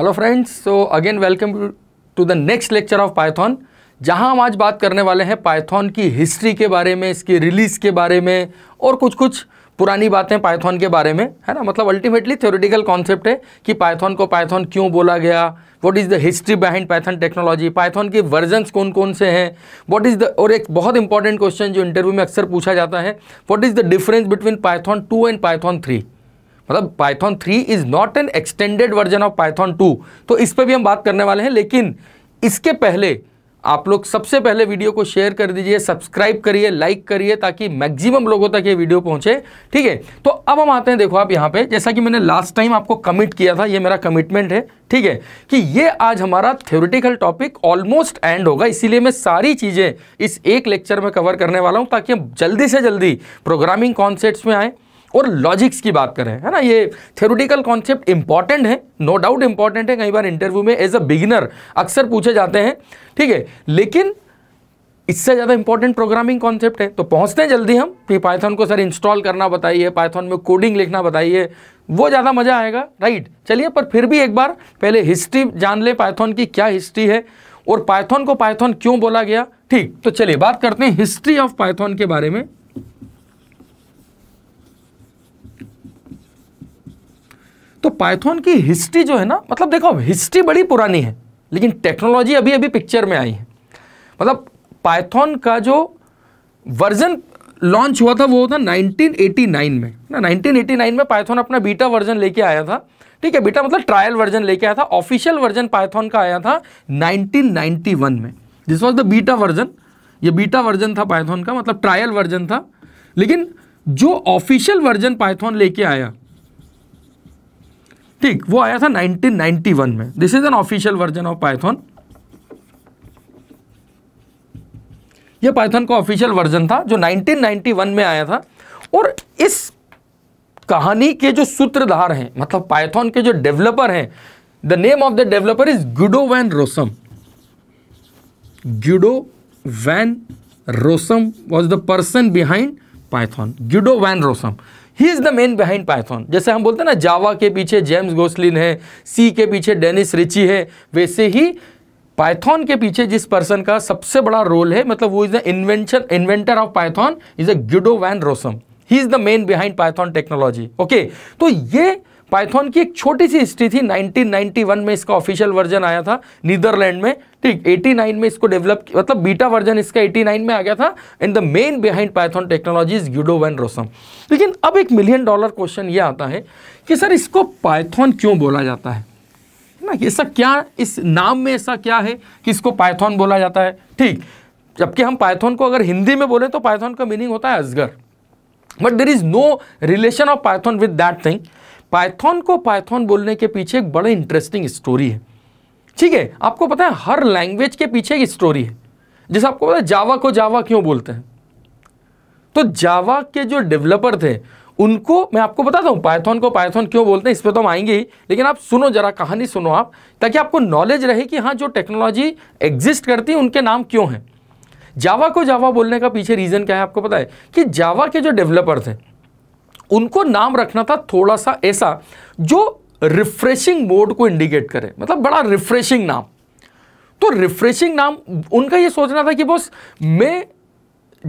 Hello friends so again welcome to the next lecture of Python जहां हम आज बात करने वाले हैं पाइथन की हिस्ट्री के बारे में इसकी रिलीज़ के बारे में और कुछ कुछ पुरानी बातें पाइथन के बारे में है ना मतलब अल्टीमेटली थ्योरेटिकल कॉन्सेप्ट है कि पाइथन को पाइथन क्यों बोला गया what is the history behind Python technology Python के वर्जन्स कौन कौन से हैं व्हाट इज़ द और एक बहुत इंपॉर्टेंट क्वेश्चन जो इंटरव्यू में अक्सर पूछा जाता है what is the difference between Python two and Python three मतलब Python three is not an extended version of Python two तो इस पर भी हम बात करने वाले हैं लेकिन इसके पहले आप लोग सबसे पहले वीडियो को शेयर कर दीजिए सब्सक्राइब करिए लाइक करिए ताकि मैक्सिमम लोगों तक ये वीडियो पहुंचे ठीक है तो अब हम आते हैं देखो आप यहाँ पे जैसा कि मैंने लास्ट टाइम आपको कमिट किया था ये मेरा कमिटमेंट है ठीक है कि ये आज हमारा थ्योरिटिकल टॉपिक ऑलमोस्ट एंड होगा इसीलिए मैं सारी चीज़ें इस एक लेक्चर में कवर करने वाला हूँ ताकि हम जल्दी से जल्दी प्रोग्रामिंग कॉन्सेप्ट में आएँ और लॉजिक्स की बात करें है ना ये थेरोटिकल कॉन्सेप्ट इंपॉर्टेंट है नो डाउट इंपॉर्टेंट है कई बार इंटरव्यू में एज अ बिगिनर अक्सर पूछे जाते हैं ठीक है लेकिन इससे ज़्यादा इंपॉर्टेंट प्रोग्रामिंग कॉन्सेप्ट है तो पहुंचते हैं जल्दी हम कि पाइथन को सर इंस्टॉल करना बताइए पाइथन में कोडिंग लिखना बताइए वो ज़्यादा मज़ा आएगा राइट चलिए पर फिर भी एक बार पहले हिस्ट्री जान ले पाइथन की क्या हिस्ट्री है और पाइथन को पाइथन क्यों बोला गया ठीक तो चलिए बात करते हैं हिस्ट्री ऑफ पाइथन के बारे में तो पाइथन की हिस्ट्री जो है ना मतलब देखो हिस्ट्री बड़ी पुरानी है लेकिन टेक्नोलॉजी अभी अभी पिक्चर में आई है मतलब पाइथन का जो वर्जन लॉन्च हुआ था वो था 1989 में ना 1989 में पाइथन अपना बीटा वर्जन लेके आया था ठीक है बीटा मतलब ट्रायल वर्जन लेके आया था ऑफिशियल वर्जन पाइथन का आया था 1991 में this was the beta version ये बीटा वर्जन था पाइथन का मतलब ट्रायल वर्जन था लेकिन जो ऑफिशियल वर्जन पाइथन लेके आया ठीक वो आया था 1991 में this is an official version of Python ये पाइथन का ऑफिशियल वर्जन था जो 1991 में आया था और इस कहानी के जो सूत्रधार हैं मतलब पाइथन के जो डेवलपर हैं the name of the developer is Guido van Rossum Guido van Rossum was the person behind Python Guido van Rossum he is the man behind Python जैसे हम बोलते हैं ना जावा के पीछे जेम्स गोस्लिन है सी के पीछे डेनिस रिची है वैसे ही पाइथन के पीछे जिस पर्सन का सबसे बड़ा रोल है मतलब वो is the invention inventor of Python is a Guido van Rossum he is the man behind Python technology okay तो ये पाइथन की एक छोटी सी हिस्ट्री थी 1991 में इसका ऑफिशियल वर्जन आया था नीदरलैंड में ठीक 89 में इसको डेवलप मतलब बीटा वर्जन इसका 89 में आ गया था in the man behind Python technology Guido van Rossum लेकिन अब एक मिलियन डॉलर क्वेश्चन ये आता है कि सर इसको पाइथन क्यों बोला जाता है ना ऐसा क्या इस नाम में ऐसा क्या है कि इसको पाइथन बोला जाता है ठीक जबकि हम पाइथन को अगर हिंदी में बोले तो पाइथन का मीनिंग होता है असगर but there is no relation of Python with that thing Python को पाइथन बोलने के पीछे एक बड़ा इंटरेस्टिंग स्टोरी है ठीक है आपको पता है हर लैंग्वेज के पीछे एक स्टोरी है जैसे आपको पता है जावा को जावा क्यों बोलते हैं तो जावा के जो डेवलपर थे उनको मैं आपको बताता हूं पाइथन को पाइथन क्यों बोलते हैं इस पर तो हम आएंगे ही लेकिन आप सुनो जरा कहानी सुनो आप ताकि आपको नॉलेज रहे कि हाँ जो टेक्नोलॉजी एग्जिस्ट करती है उनके नाम क्यों हैं जावा को जावा बोलने का पीछे रीज़न क्या है आपको पता है कि जावा के जो डेवलपर थे उनको नाम रखना था थोड़ा सा ऐसा जो रिफ्रेशिंग मोड को इंडिकेट करे मतलब बड़ा रिफ्रेशिंग नाम तो रिफ्रेशिंग नाम उनका ये सोचना था कि बस मैं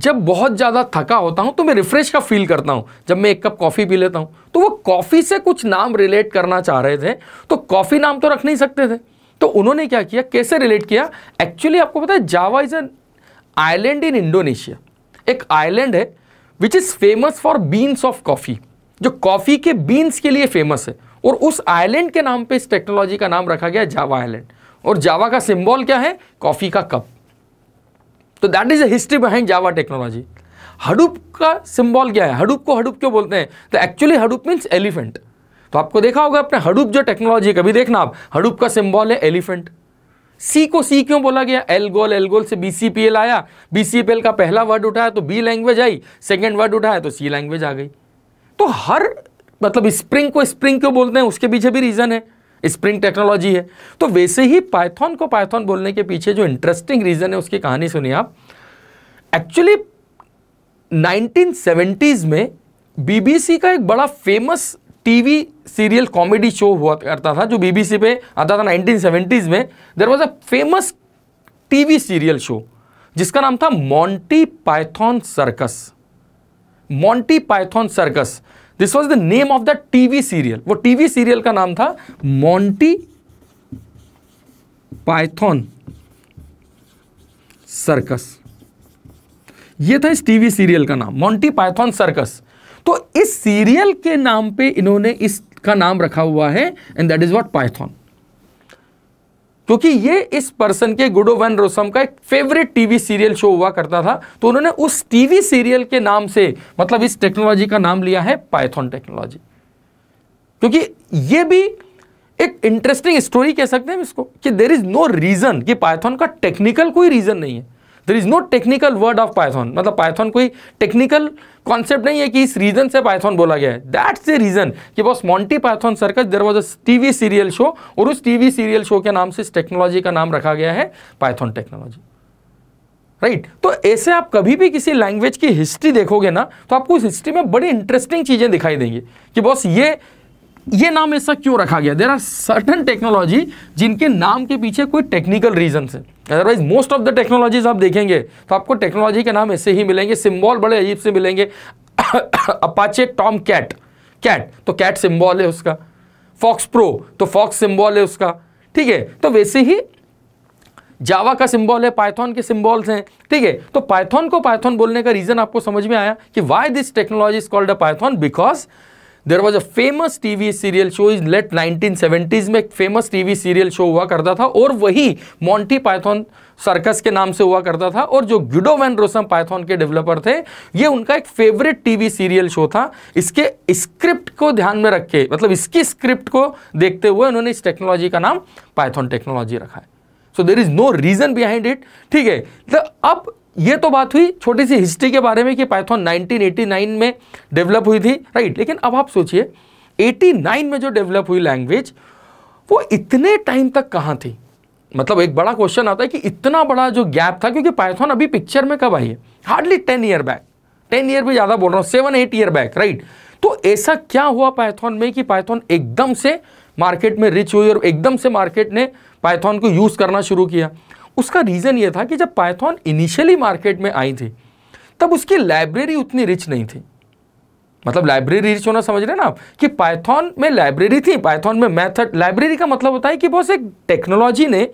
जब बहुत ज़्यादा थका होता हूँ तो मैं रिफ्रेश का फील करता हूँ जब मैं एक कप कॉफ़ी पी लेता हूँ तो वो कॉफ़ी से कुछ नाम रिलेट करना चाह रहे थे तो कॉफ़ी नाम तो रख नहीं सकते थे तो उन्होंने क्या किया कैसे रिलेट किया एक्चुअली आपको पता है Java is an island in Indonesia एक आइलैंड है which is famous for beans of coffee जो कॉफ़ी के बीन्स के लिए फेमस है और उस आइलैंड के नाम पे इस टेक्नोलॉजी का नाम रखा गया जावा आइलैंड और जावा का सिंबल क्या है कॉफ़ी का कप तो that is a history behind Java technology Hadoop का सिंबल क्या है हडूप को हडूप क्यों बोलते हैं तो एक्चुअली हडूप मीन्स एलिफेंट तो आपको देखा होगा अपने हडूप जो टेक्नोलॉजी कभी देखना आप हडूप का सिंबल है एलिफेंट सी को सी क्यों बोला गया एलगोल एलगोल से बीसीपीएल आया बीसीपीएल का पहला वर्ड उठाया तो बी लैंग्वेज आई सेकेंड वर्ड उठाया तो सी लैंग्वेज आ गई तो हर मतलब स्प्रिंग को स्प्रिंग क्यों बोलते हैं उसके पीछे भी रीज़न है स्प्रिंग टेक्नोलॉजी है तो वैसे ही पाइथन को पाइथन बोलने के पीछे जो इंटरेस्टिंग रीज़न है उसकी कहानी सुनिए आप एक्चुअली 1970s में बीबीसी का एक बड़ा famous TV serial comedy show हुआ करता था जो बीबीसी पे आता था 1970s में there was a famous TV serial show जिसका नाम था Monty Python circus Monty Python circus this was the name of the TV serial वो टीवी सीरियल का नाम था मॉन्टी पाइथॉन सर्कस ये था इस टीवी सीरियल का नाम मॉन्टी पाइथॉन सर्कस तो इस सीरियल के नाम पे इन्होंने इसका नाम रखा हुआ है and that is what Python क्योंकि ये इस पर्सन के गुडो वन रोसम का एक फेवरेट टीवी सीरियल शो हुआ करता था तो उन्होंने उस टीवी सीरियल के नाम से मतलब इस टेक्नोलॉजी का नाम लिया है पाइथन टेक्नोलॉजी क्योंकि ये भी एक इंटरेस्टिंग स्टोरी कह सकते हैं इसको कि देर इज नो रीजन कि पाइथन का टेक्निकल कोई रीजन नहीं है there is no technical word of Python मतलब पाइथन कोई टेक्निकल कॉन्सेप्ट नहीं है कि इस रीजन से पाइथन बोला गया है दैट्स द रीजन कि बस Monty Python circus there was a TV serial show और उस टीवी सीरियल शो के नाम से इस टेक्नोलॉजी का नाम रखा गया है पाइथन टेक्नोलॉजी राइट right. तो ऐसे आप कभी भी किसी लैंग्वेज की हिस्ट्री देखोगे ना तो आपको उस हिस्ट्री में बड़ी इंटरेस्टिंग चीज़ें दिखाई देंगी कि बॉस ये ये नाम ऐसा क्यों रखा गया देर आर सर्टन टेक्नोलॉजी जिनके नाम के पीछे कोई टेक्निकल रीजन है otherwise most of the technologies आप देखेंगे तो आपको टेक्नोलॉजी के नाम ऐसे ही मिलेंगे सिम्बॉल बड़े अजीब से मिलेंगे अपाचे टॉम कैट कैट तो कैट सिम्बॉल है उसका फॉक्स प्रो तो फॉक्स सिम्बॉल है उसका ठीक है तो वैसे ही जावा का सिंबल है पाइथन के सिंबल्स हैं ठीक है तो पाइथन को पाइथन बोलने का रीज़न आपको समझ में आया कि why this technology is called a Python because there was a famous TV serial show is late 1970s में एक फेमस टीवी सीरियल शो हुआ करता था और वही मॉन्टी पाइथन सर्कस के नाम से हुआ करता था और जो गुडो वैन रोसम पाइथन के डेवलपर थे ये उनका एक फेवरेट टीवी सीरियल शो था इसके स्क्रिप्ट को ध्यान में रख के मतलब इसकी स्क्रिप्ट को देखते हुए उन्होंने इस टेक्नोलॉजी का नाम पाइथन टेक्नोलॉजी रखा है so there is no reason behind it ठीक है तो अब ये तो बात हुई छोटी सी हिस्ट्री के बारे में कि पाइथन 1989 में डेवलप हुई थी राइट लेकिन अब आप सोचिए 89 में जो डेवलप हुई लैंग्वेज वो इतने टाइम तक कहाँ थी मतलब एक बड़ा क्वेश्चन आता है कि इतना बड़ा जो गैप था क्योंकि पाइथन अभी पिक्चर में कब आई है hardly ten year back ten year भी ज़्यादा बोल रहा हूँ seven eight year back right तो ऐसा क्या हुआ पाइथन में कि पाइथन एकदम से मार्केट में रिच हुई और एकदम से मार्केट ने पाइथन को यूज़ करना शुरू किया उसका रीज़न ये था कि जब पाइथॉन इनिशियली मार्केट में आई थी तब उसकी लाइब्रेरी उतनी रिच नहीं थी मतलब लाइब्रेरी रिच होना समझ रहे हैं ना आप कि पाइथॉन में लाइब्रेरी थी पाइथॉन में मेथड लाइब्रेरी का मतलब होता है कि बॉस एक टेक्नोलॉजी ने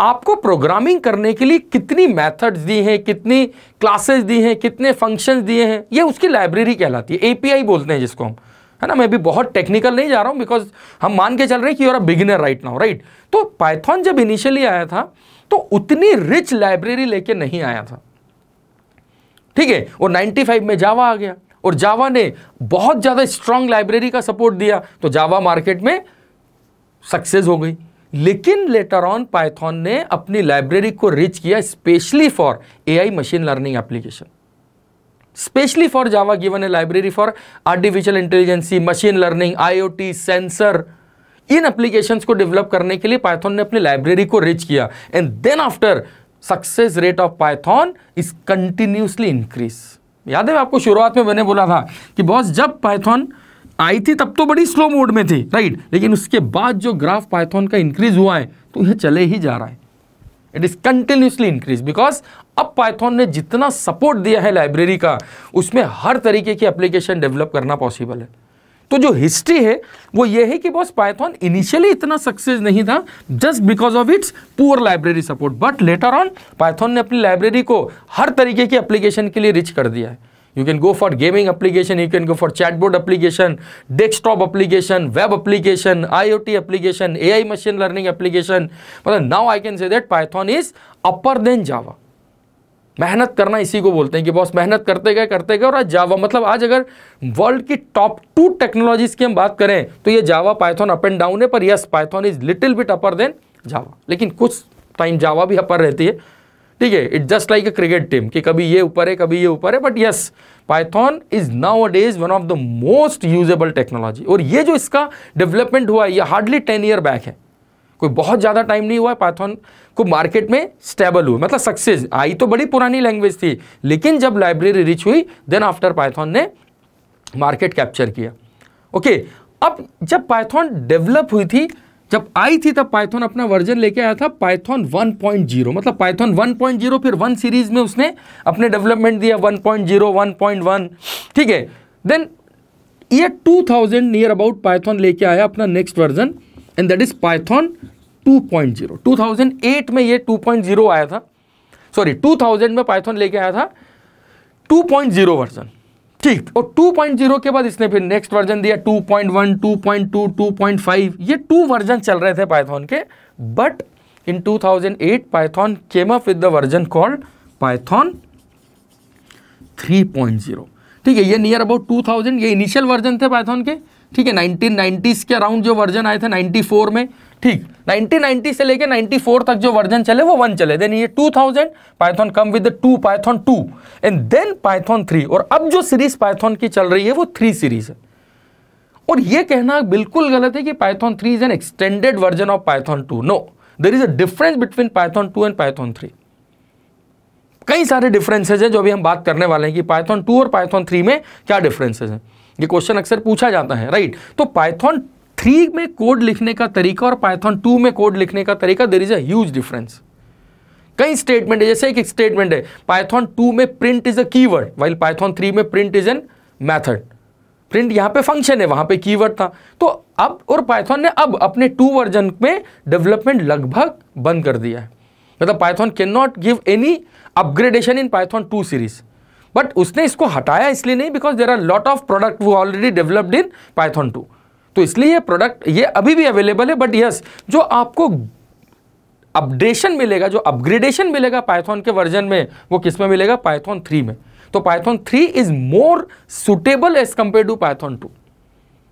आपको प्रोग्रामिंग करने के लिए कितनी मेथड्स दी हैं कितनी क्लासेस दी हैं कितने फंक्शंस दिए हैं ये उसकी लाइब्रेरी कहलाती है एपीआई बोलते हैं जिसको हम है ना मैं भी बहुत टेक्निकल नहीं जा रहा हूँ बिकॉज हम मान के चल रहे हैं कि you're a beginner right now right तो पाइथॉन जब इनिशियली आया था तो उतनी रिच लाइब्रेरी लेके नहीं आया था ठीक है और 95 में जावा आ गया और जावा ने बहुत ज़्यादा स्ट्रांग लाइब्रेरी का सपोर्ट दिया तो जावा मार्केट में सक्सेस हो गई लेकिन लेटर ऑन पाइथॉन ने अपनी लाइब्रेरी को रिच किया specially for AI machine learning application specially for Java given a library for artificial intelligence machine learning IoT sensor in applications को डेवलप करने के लिए पाइथन ने अपनी लाइब्रेरी को रिच किया and then after success rate of Python is continuously increase याद है आपको शुरुआत में मैंने बोला था कि बॉस जब पाइथन आई थी तब तो बड़ी स्लो मोड में थी राइट लेकिन उसके बाद जो ग्राफ पाइथन का इंक्रीज हुआ है तो यह चले ही जा रहा है it is continuously increase because अब पाइथन ने जितना सपोर्ट दिया है लाइब्रेरी का उसमें हर तरीके की एप्लीकेशन डेवलप करना पॉसिबल है तो जो हिस्ट्री है वो ये है कि बॉस पाइथन इनिशियली इतना सक्सेस नहीं था just because of its poor library support but later on Python ने अपनी लाइब्रेरी को हर तरीके की एप्लीकेशन के लिए रिच कर दिया है you can go for gaming application you can go for chatbot application desktop application web application IoT application AI machine learning application मतलब now I can say that Python is upper than Java मेहनत करना इसी को बोलते हैं कि boss मेहनत करते गए करते गए और आज जावा मतलब आज अगर वर्ल्ड की टॉप टू टेक्नोलॉजीज की हम बात करें तो ये Java Python up and down है पर yes Python is little bit upper than Java लेकिन कुछ टाइम जावा भी अपर रहती है ठीक है it's just like a cricket team कि कभी ये ऊपर है कभी ये ऊपर है but yes Python is nowadays one of the most usable technology और ये जो इसका डेवलपमेंट हुआ है ये हार्डली टेन ईयर बैक है कोई बहुत ज़्यादा टाइम नहीं हुआ है को मार्केट में स्टेबल हुआ मतलब सक्सेस आई तो बड़ी पुरानी लैंग्वेज थी लेकिन जब लाइब्रेरी रिच हुई देन आफ्टर पाइथन ने मार्केट कैप्चर किया ओके okay, अब जब पाइथन डेवलप हुई थी जब आई थी तब पाइथन अपना वर्जन लेके आया था पाइथन 1.0 मतलब पाइथन 1.0 फिर वन सीरीज में उसने अपने डेवलपमेंट दिया 1.0 1.1 ठीक है देन ये 2000 नियर अबाउट पाइथन लेके आया अपना next version and that is Python 2.0 2008 में ये 2.0 आया था सॉरी 2000 में पाइथन लेके आया था 2.0 वर्जन ठीक और 2.0 के बाद इसने फिर नेक्स्ट वर्जन दिया 2.1 2.2 2.5 ये टू वर्जन चल रहे थे पाइथन के but in 2008 thousand eight Python came up with the version called Python 3.0 ठीक है ये नियर अबाउट 2000 ये इनिशियल वर्जन थे पाइथन के ठीक है नाइनटीन नाइन्टीज़ के अराउंड जो वर्जन आए थे नाइन्टी फोर में ठीक 1990 से लेकर 94 तक जो वर्जन चले वो वन चले देन ये 2000 Python come with two Python two and then Python three और अब जो सीरीज पाइथन की चल रही है वो थ्री सीरीज है और ये कहना बिल्कुल गलत है कि Python three is an extended version of Python two no there is a difference between Python two and Python three कई सारे डिफरेंसेज हैं जो अभी हम बात करने वाले हैं कि पाइथन टू और पाइथन थ्री में क्या डिफरेंसेज हैं ये क्वेश्चन अक्सर पूछा जाता है राइट तो पाइथॉन थ्री में कोड लिखने का तरीका और पाइथॉन टू में कोड लिखने का तरीका देर इज अज डिफरेंस कई स्टेटमेंट है जैसे एक स्टेटमेंट है पाइथॉन टू में print is a word while Python three में print is an method print यहां पे फंक्शन है वहां पे कीवर्ड था तो अब और पाइथॉन ने अब अपने टू वर्जन में डेवलपमेंट लगभग बंद कर दिया है मतलब Python can not give any upgradation in Python two series but उसने इसको हटाया इसलिए नहीं because there are lot of product वो already developed in Python two तो इसलिए ये प्रोडक्ट ये अभी भी अवेलेबल है बट यस जो आपको अपडेशन मिलेगा जो अपग्रेडेशन मिलेगा पाइथन के वर्जन में वो किस में मिलेगा पाइथन थ्री में तो Python three is more suitable as compare to Python two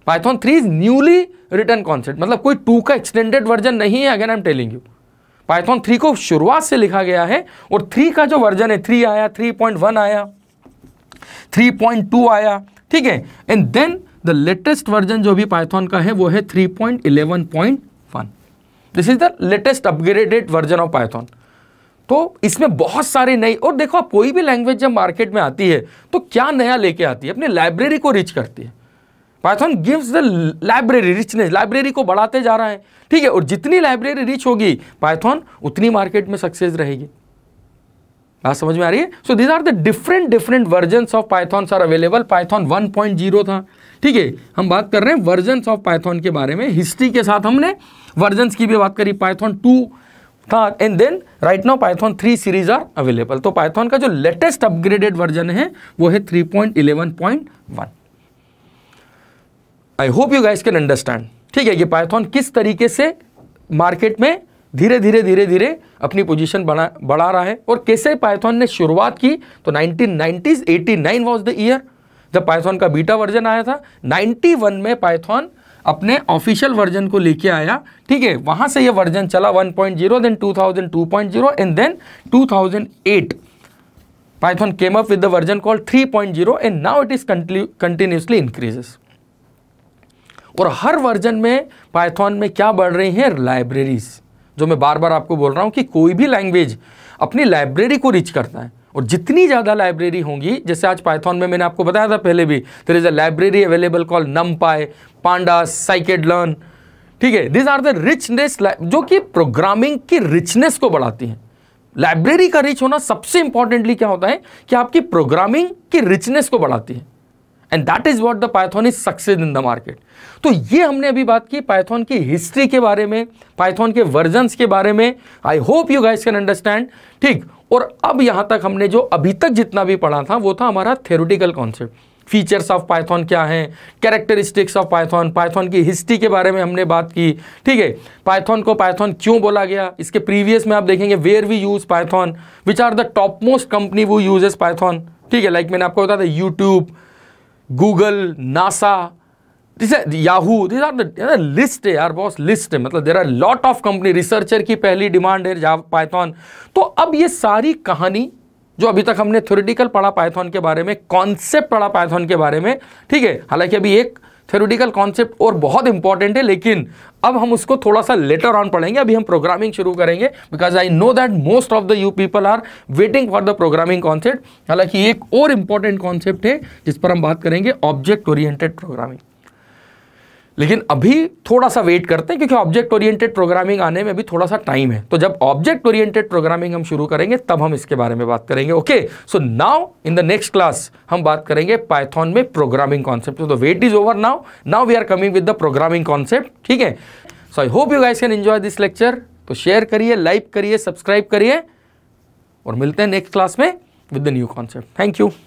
Python three is newly return concept मतलब कोई टू का एक्सटेंडेड वर्जन नहीं है again I am telling you Python three को शुरुआत से लिखा गया है और थ्री का जो वर्जन है थ्री आया थ्री पॉइंट वन आया 3.2 आया ठीक है and then the latest version जो भी पाइथन का है वो है 3.11.1 this is the latest upgraded version of Python तो इसमें बहुत सारे नई और देखो आप कोई भी लैंग्वेज जब मार्केट में आती है तो क्या नया लेके आती है अपनी लाइब्रेरी को रिच करती है Python gives the library richness library को बढ़ाते जा रहा है ठीक है और जितनी लाइब्रेरी रिच होगी पाइथन उतनी मार्केट में सक्सेस रहेगी आ, हाँ, समझ में आ रही है so these are the different different version of Python are available Python one point zero था ठीक है हम बात कर रहे हैं वर्जन ऑफ पाइथॉन के बारे में हिस्ट्री के साथ हमने वर्जन की भी बात करी पाइथॉन टू था and then right now Python three series are available तो पाइथॉन का जो लेटेस्ट अपग्रेडेड वर्जन है वो है three point point eleven one I hope you guys can understand ठीक है ये पाइथॉन किस तरीके से मार्केट में धीरे धीरे धीरे धीरे अपनी पोजीशन बढ़ा बढ़ा रहा है और कैसे पाइथन ने शुरुआत की तो 1990s 89 वॉज द ईयर जब पाइथन का बीटा वर्जन आया था 91 में पाइथन अपने ऑफिशियल वर्जन को लेके आया ठीक है वहां से ये वर्जन चला 1.0 then 2000 2.0 and then 2008 Python came up with the version call 3.0 and now it is continuously increases और हर वर्जन में पाइथन में क्या बढ़ रही हैं लाइब्रेरीज़ जो मैं बार बार आपको बोल रहा हूँ कि कोई भी लैंग्वेज अपनी लाइब्रेरी को रीच करता है और जितनी ज़्यादा लाइब्रेरी होंगी जैसे आज पाइथॉन में मैंने आपको बताया था पहले भी there is a library available call numpy panda psyched learn ठीक है दिज आर द रिचनेस जो कि प्रोग्रामिंग की रिचनेस को बढ़ाती है लाइब्रेरी का रिच होना सबसे इंपॉर्टेंटली क्या होता है कि आपकी प्रोग्रामिंग की रिचनेस को बढ़ाती है and that is what the Python is success in the market तो ये हमने अभी बात की पाइथन की हिस्ट्री के बारे में पाइथॉन के वर्जन के बारे में I hope you guys can understand ठीक और अब यहां तक हमने जो अभी तक जितना भी पढ़ा था वो था हमारा theoretical concept features of Python क्या हैं कैरेक्टरिस्टिक्स ऑफ पाइथन पाइथॉन की हिस्ट्री के बारे में हमने बात की ठीक है पाइथन को पाइथन क्यों बोला गया इसके प्रीवियस में आप देखेंगे where we use Python which are the top most company वो यूजेस पाइथन ठीक है लाइक like मैंने आपको बताया था YouTube Google NASA Yahoo this are the list है यार बॉस लिस्ट है मतलब there are lot of company researcher की पहली डिमांड है पाइथॉन तो अब ये सारी कहानी जो अभी तक हमने थ्योरेटिकल पढ़ा पाइथॉन के बारे में कॉन्सेप्ट पढ़ा पाइथॉन के बारे में ठीक है हालांकि अभी एक थेरोटिकल कॉन्सेप्ट और बहुत इंपॉर्टेंट है लेकिन अब हम उसको थोड़ा सा लेटर ऑन पढ़ेंगे अभी हम प्रोग्रामिंग शुरू करेंगे because I know that most of the you people are waiting for the programming concept हालांकि एक और इंपॉर्टेंट कॉन्सेप्ट है जिस पर हम बात करेंगे ऑब्जेक्ट ओरिएंटेड प्रोग्रामिंग लेकिन अभी थोड़ा सा वेट करते हैं क्योंकि ऑब्जेक्ट ओरिएंटेड प्रोग्रामिंग आने में अभी थोड़ा सा टाइम है तो जब ऑब्जेक्ट ओरिएंटेड प्रोग्रामिंग हम शुरू करेंगे तब हम इसके बारे में बात करेंगे okay so now in the next class हम बात करेंगे पाइथॉन में प्रोग्रामिंग कॉन्सेप्ट तो wait is over now now we are coming with the programming concept ठीक है so I hope you guys can enjoy this lecture तो share करिए like करिए सब्सक्राइब करिए और मिलते हैं नेक्स्ट क्लास में with the new concept thank you